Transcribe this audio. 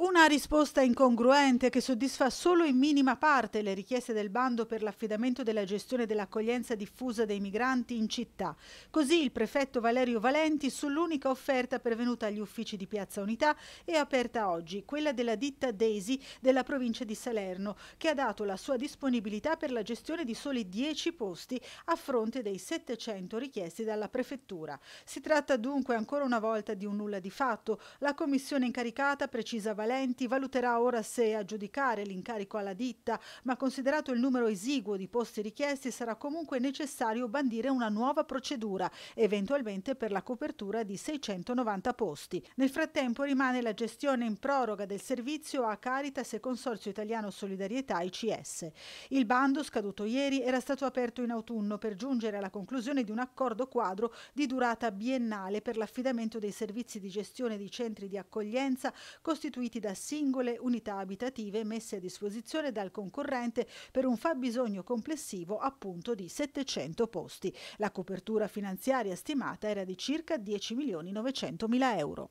Una risposta incongruente che soddisfa solo in minima parte le richieste del bando per l'affidamento della gestione dell'accoglienza diffusa dei migranti in città. Così il prefetto Valerio Valenti sull'unica offerta pervenuta agli uffici di Piazza Unità e aperta oggi, quella della ditta Daisy della provincia di Salerno, che ha dato la sua disponibilità per la gestione di soli 10 posti a fronte dei 700 richiesti dalla prefettura. Si tratta dunque ancora una volta di un nulla di fatto. La commissione incaricata precisa Valerio Valenti valuterà ora se aggiudicare l'incarico alla ditta, ma considerato il numero esiguo di posti richiesti sarà comunque necessario bandire una nuova procedura, eventualmente per la copertura di 690 posti. Nel frattempo rimane la gestione in proroga del servizio a Caritas e Consorzio Italiano Solidarietà ICS. Il bando, scaduto ieri, era stato aperto in autunno per giungere alla conclusione di un accordo quadro di durata biennale per l'affidamento dei servizi di gestione di centri di accoglienza costituiti provenienti da singole unità abitative messe a disposizione dal concorrente per un fabbisogno complessivo appunto di 700 posti. La copertura finanziaria stimata era di circa 10 milioni 900 mila euro.